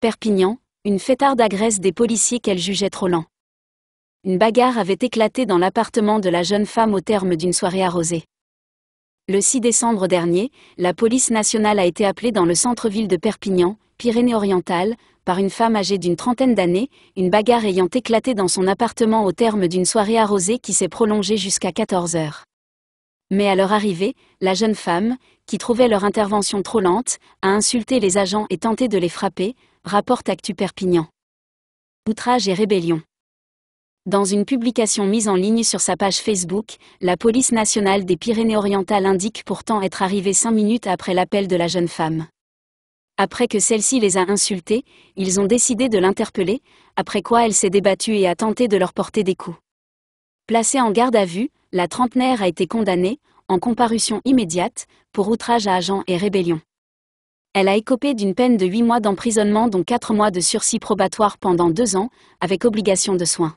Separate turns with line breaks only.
Perpignan, une fêtarde agresse des policiers qu'elle jugeait trop lents. Une bagarre avait éclaté dans l'appartement de la jeune femme au terme d'une soirée arrosée. Le 6 décembre dernier, la police nationale a été appelée dans le centre-ville de Perpignan, Pyrénées-Orientales, par une femme âgée d'une trentaine d'années, une bagarre ayant éclaté dans son appartement au terme d'une soirée arrosée qui s'est prolongée jusqu'à 14 heures. Mais à leur arrivée, la jeune femme, qui trouvaient leur intervention trop lente, a insulté les agents et tenté de les frapper, rapporte Actu Perpignan. Outrage et rébellion. Dans une publication mise en ligne sur sa page Facebook, la police nationale des Pyrénées-Orientales indique pourtant être arrivée cinq minutes après l'appel de la jeune femme. Après que celle-ci les a insultés, ils ont décidé de l'interpeller, après quoi elle s'est débattue et a tenté de leur porter des coups. Placée en garde à vue, la trentenaire a été condamnée, en comparution immédiate, pour outrage à agent et rébellion. Elle a écopé d'une peine de 8 mois d'emprisonnement dont 4 mois de sursis probatoire pendant 2 ans, avec obligation de soins.